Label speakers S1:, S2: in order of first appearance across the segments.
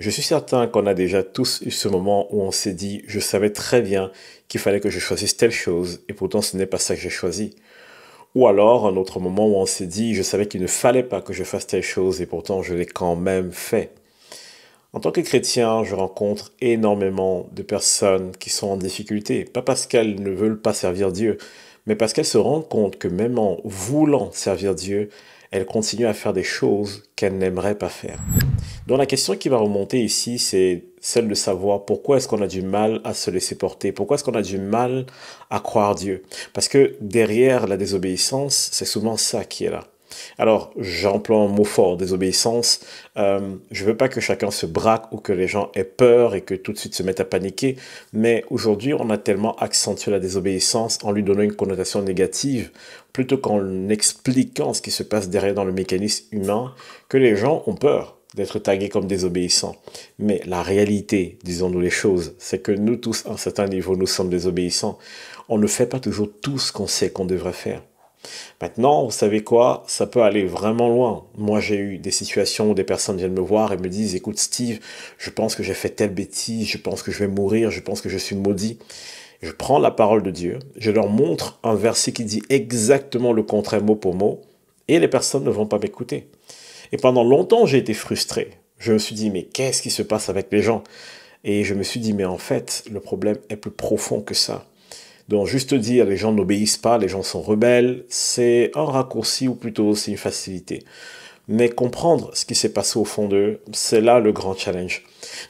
S1: Je suis certain qu'on a déjà tous eu ce moment où on s'est dit je savais très bien qu'il fallait que je choisisse telle chose et pourtant ce n'est pas ça que j'ai choisi. Ou alors un autre moment où on s'est dit je savais qu'il ne fallait pas que je fasse telle chose et pourtant je l'ai quand même fait. En tant que chrétien, je rencontre énormément de personnes qui sont en difficulté, pas parce qu'elles ne veulent pas servir Dieu, mais parce qu'elles se rendent compte que même en voulant servir Dieu, elle continue à faire des choses qu'elle n'aimerait pas faire. Donc la question qui va remonter ici, c'est celle de savoir pourquoi est-ce qu'on a du mal à se laisser porter, pourquoi est-ce qu'on a du mal à croire Dieu. Parce que derrière la désobéissance, c'est souvent ça qui est là. Alors, j'emploie un mot fort, désobéissance. je euh, je veux pas que chacun se braque ou que les gens aient peur et que tout de suite se mettent à paniquer. Mais aujourd'hui, on a tellement accentué la désobéissance en lui donnant une connotation négative plutôt qu'en expliquant ce qui se passe derrière dans le mécanisme humain que les gens ont peur d'être tagués comme désobéissants. Mais la réalité, disons-nous les choses, c'est que nous tous, à un certain niveau, nous sommes désobéissants. On ne fait pas toujours tout ce qu'on sait qu'on devrait faire. Maintenant, vous savez quoi Ça peut aller vraiment loin. Moi, j'ai eu des situations où des personnes viennent me voir et me disent, écoute Steve, je pense que j'ai fait telle bêtise, je pense que je vais mourir, je pense que je suis maudit. Je prends la parole de Dieu, je leur montre un verset qui dit exactement le contraire mot pour mot, et les personnes ne vont pas m'écouter. Et pendant longtemps, j'ai été frustré. Je me suis dit, mais qu'est-ce qui se passe avec les gens Et je me suis dit, mais en fait, le problème est plus profond que ça. Donc juste dire les gens n'obéissent pas, les gens sont rebelles, c'est un raccourci ou plutôt c'est une facilité. Mais comprendre ce qui s'est passé au fond d'eux, c'est là le grand challenge.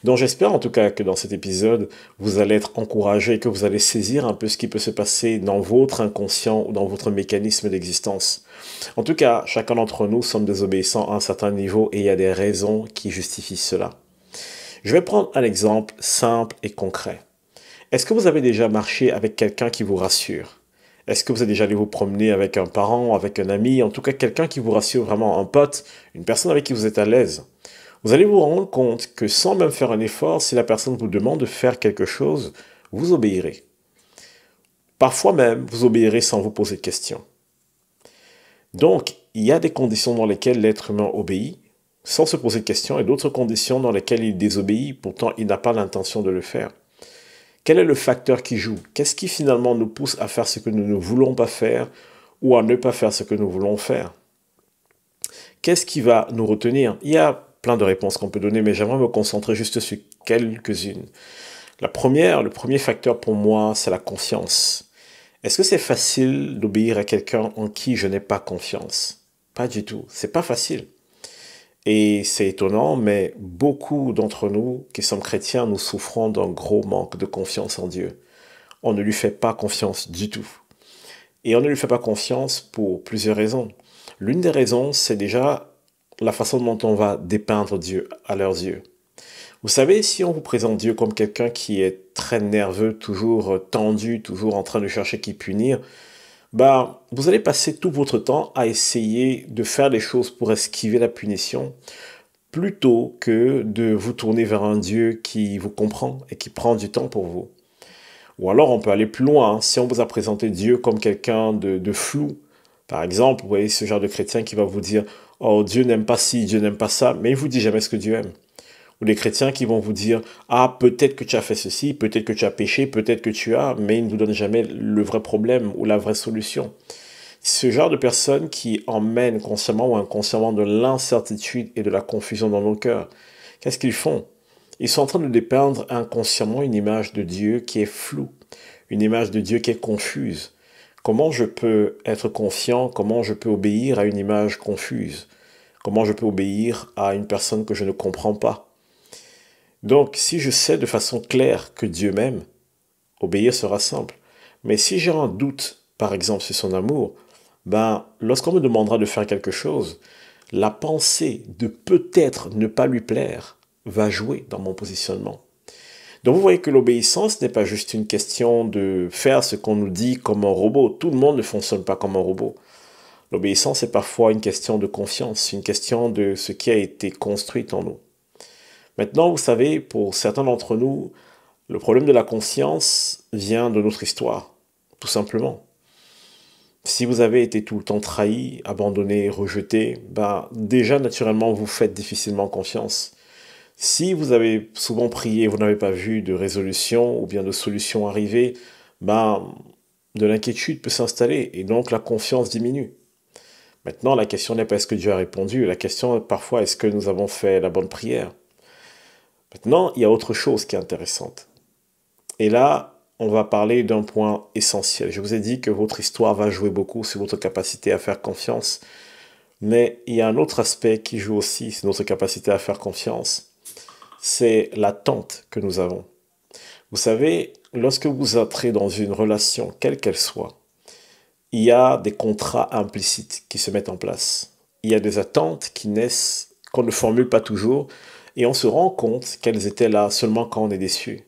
S1: Donc j'espère en tout cas que dans cet épisode, vous allez être encouragé, que vous allez saisir un peu ce qui peut se passer dans votre inconscient ou dans votre mécanisme d'existence. En tout cas, chacun d'entre nous sommes désobéissants à un certain niveau et il y a des raisons qui justifient cela. Je vais prendre un exemple simple et concret. Est-ce que vous avez déjà marché avec quelqu'un qui vous rassure Est-ce que vous êtes déjà allé vous promener avec un parent, avec un ami, en tout cas quelqu'un qui vous rassure vraiment, un pote, une personne avec qui vous êtes à l'aise Vous allez vous rendre compte que sans même faire un effort, si la personne vous demande de faire quelque chose, vous obéirez. Parfois même, vous obéirez sans vous poser de questions. Donc, il y a des conditions dans lesquelles l'être humain obéit sans se poser de questions et d'autres conditions dans lesquelles il désobéit, pourtant il n'a pas l'intention de le faire. Quel est le facteur qui joue Qu'est-ce qui finalement nous pousse à faire ce que nous ne voulons pas faire ou à ne pas faire ce que nous voulons faire Qu'est-ce qui va nous retenir Il y a plein de réponses qu'on peut donner, mais j'aimerais me concentrer juste sur quelques-unes. La première, le premier facteur pour moi, c'est la confiance. Est-ce que c'est facile d'obéir à quelqu'un en qui je n'ai pas confiance Pas du tout. C'est pas facile. Et c'est étonnant, mais beaucoup d'entre nous qui sommes chrétiens, nous souffrons d'un gros manque de confiance en Dieu. On ne lui fait pas confiance du tout. Et on ne lui fait pas confiance pour plusieurs raisons. L'une des raisons, c'est déjà la façon dont on va dépeindre Dieu à leurs yeux. Vous savez, si on vous présente Dieu comme quelqu'un qui est très nerveux, toujours tendu, toujours en train de chercher qui punir, bah, vous allez passer tout votre temps à essayer de faire des choses pour esquiver la punition, plutôt que de vous tourner vers un Dieu qui vous comprend et qui prend du temps pour vous. Ou alors on peut aller plus loin, hein. si on vous a présenté Dieu comme quelqu'un de, flou. Par exemple, vous voyez ce genre de chrétien qui va vous dire, oh Dieu n'aime pas ci, Dieu n'aime pas ça, mais il vous dit jamais ce que Dieu aime ou les chrétiens qui vont vous dire Ah, peut-être que tu as fait ceci, peut-être que tu as péché, peut-être que tu as, mais ils ne vous donnent jamais le vrai problème ou la vraie solution. Ce genre de personnes qui emmènent consciemment ou inconsciemment de l'incertitude et de la confusion dans nos cœurs, qu'est-ce qu'ils font Ils sont en train de dépeindre inconsciemment une image de Dieu qui est floue, une image de Dieu qui est confuse. Comment je peux être confiant Comment je peux obéir à une image confuse Comment je peux obéir à une personne que je ne comprends pas donc si je sais de façon claire que Dieu m'aime, obéir sera simple. Mais si j'ai un doute, par exemple, sur son amour, ben, lorsqu'on me demandera de faire quelque chose, la pensée de peut-être ne pas lui plaire va jouer dans mon positionnement. Donc vous voyez que l'obéissance n'est pas juste une question de faire ce qu'on nous dit comme un robot. Tout le monde ne fonctionne pas comme un robot. L'obéissance est parfois une question de confiance, une question de ce qui a été construit en nous. Maintenant, vous savez, pour certains d'entre nous, le problème de la conscience vient de notre histoire, tout simplement. Si vous avez été tout le temps trahi, abandonné, rejeté, ben, déjà naturellement vous faites difficilement confiance. Si vous avez souvent prié, vous n'avez pas vu de résolution ou bien de solution arriver, bah de l'inquiétude peut s'installer et donc la confiance diminue. Maintenant, la question n'est pas est-ce que Dieu a répondu, la question parfois est-ce que nous avons fait la bonne prière Maintenant, il y a autre chose qui est intéressante. Et là, on va parler d'un point essentiel. Je vous ai dit que votre histoire va jouer beaucoup sur votre capacité à faire confiance. Mais il y a un autre aspect qui joue aussi sur notre capacité à faire confiance. C'est l'attente que nous avons. Vous savez, lorsque vous entrez dans une relation, quelle qu'elle soit, il y a des contrats implicites qui se mettent en place. Il y a des attentes qui naissent, qu'on ne formule pas toujours, et on se rend compte qu'elles étaient là seulement quand on est déçu.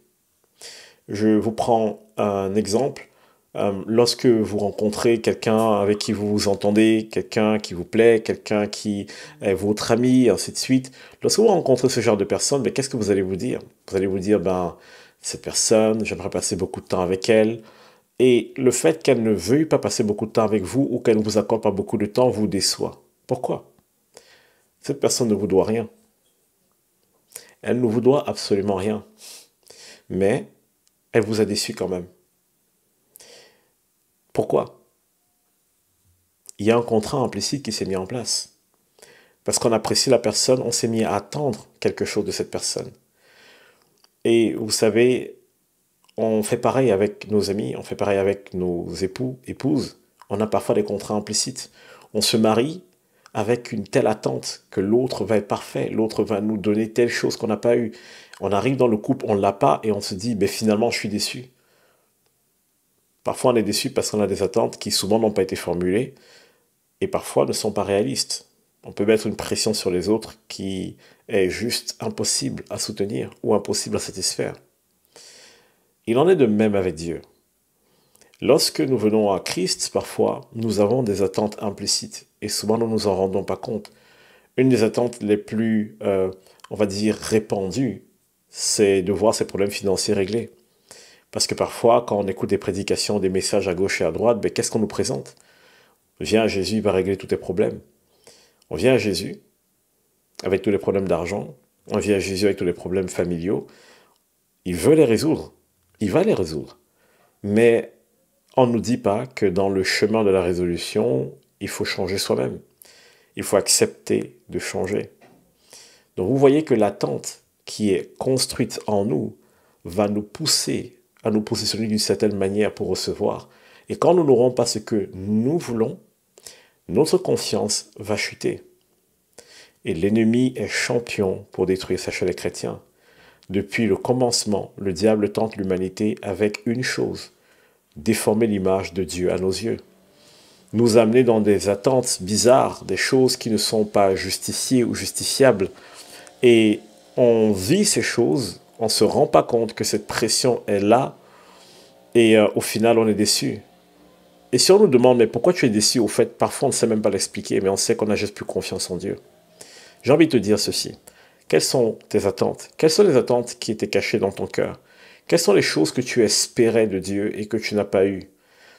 S1: Je vous prends un exemple. Euh, lorsque vous rencontrez quelqu'un avec qui vous vous entendez, quelqu'un qui vous plaît, quelqu'un qui est votre ami, ainsi de suite, lorsque vous rencontrez ce genre de personne, mais ben, qu'est-ce que vous allez vous dire Vous allez vous dire, ben, cette personne, j'aimerais passer beaucoup de temps avec elle. Et le fait qu'elle ne veuille pas passer beaucoup de temps avec vous ou qu'elle ne vous accorde pas beaucoup de temps vous déçoit. Pourquoi Cette personne ne vous doit rien. Elle ne vous doit absolument rien. Mais elle vous a déçu quand même. Pourquoi Il y a un contrat implicite qui s'est mis en place. Parce qu'on apprécie la personne, on s'est mis à attendre quelque chose de cette personne. Et vous savez, on fait pareil avec nos amis, on fait pareil avec nos époux, épouses. On a parfois des contrats implicites. On se marie avec une telle attente que l'autre va être parfait, l'autre va nous donner telle chose qu'on n'a pas eue. On arrive dans le couple, on ne l'a pas et on se dit, mais finalement, je suis déçu. Parfois, on est déçu parce qu'on a des attentes qui souvent n'ont pas été formulées et parfois ne sont pas réalistes. On peut mettre une pression sur les autres qui est juste impossible à soutenir ou impossible à satisfaire. Il en est de même avec Dieu. Lorsque nous venons à Christ, parfois, nous avons des attentes implicites et souvent nous ne nous en rendons pas compte. Une des attentes les plus, euh, on va dire, répandues, c'est de voir ses problèmes financiers réglés. Parce que parfois, quand on écoute des prédications, des messages à gauche et à droite, ben, qu'est-ce qu'on nous présente Viens à Jésus, il va régler tous tes problèmes. On vient à Jésus avec tous les problèmes d'argent, on vient à Jésus avec tous les problèmes familiaux. Il veut les résoudre, il va les résoudre. Mais on ne nous dit pas que dans le chemin de la résolution, il faut changer soi-même. Il faut accepter de changer. Donc vous voyez que l'attente qui est construite en nous va nous pousser à nous positionner d'une certaine manière pour recevoir. Et quand nous n'aurons pas ce que nous voulons, notre conscience va chuter. Et l'ennemi est champion pour détruire, sa les chrétiens. Depuis le commencement, le diable tente l'humanité avec une chose, déformer l'image de Dieu à nos yeux, nous amener dans des attentes bizarres, des choses qui ne sont pas justifiées ou justifiables. Et on vit ces choses, on ne se rend pas compte que cette pression est là, et euh, au final on est déçu. Et si on nous demande, mais pourquoi tu es déçu Au fait, parfois on ne sait même pas l'expliquer, mais on sait qu'on n'a juste plus confiance en Dieu. J'ai envie de te dire ceci. Quelles sont tes attentes Quelles sont les attentes qui étaient cachées dans ton cœur quelles sont les choses que tu espérais de Dieu et que tu n'as pas eues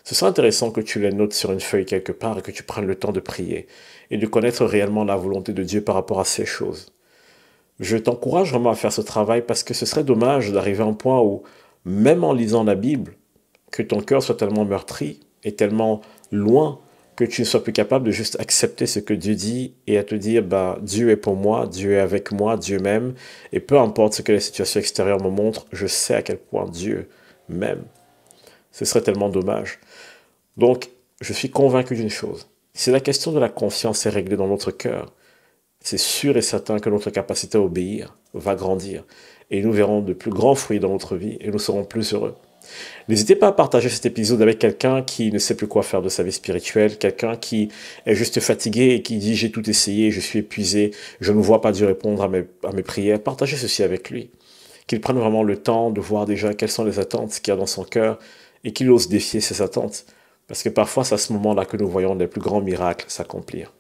S1: Ce serait intéressant que tu les notes sur une feuille quelque part et que tu prennes le temps de prier et de connaître réellement la volonté de Dieu par rapport à ces choses. Je t'encourage vraiment à faire ce travail parce que ce serait dommage d'arriver à un point où, même en lisant la Bible, que ton cœur soit tellement meurtri et tellement loin que tu ne sois plus capable de juste accepter ce que Dieu dit et à te dire, bah, Dieu est pour moi, Dieu est avec moi, Dieu m'aime, et peu importe ce que les situations extérieures me montrent, je sais à quel point Dieu m'aime. Ce serait tellement dommage. Donc, je suis convaincu d'une chose. Si la question de la confiance est réglée dans notre cœur, c'est sûr et certain que notre capacité à obéir va grandir, et nous verrons de plus grands fruits dans notre vie, et nous serons plus heureux. N'hésitez pas à partager cet épisode avec quelqu'un qui ne sait plus quoi faire de sa vie spirituelle, quelqu'un qui est juste fatigué et qui dit j'ai tout essayé, je suis épuisé, je ne vois pas du répondre à mes, prières. Partagez ceci avec lui. Qu'il prenne vraiment le temps de voir déjà quelles sont les attentes qu'il y a dans son cœur et qu'il ose défier ses attentes. Parce que parfois c'est à ce moment-là que nous voyons les plus grands miracles s'accomplir.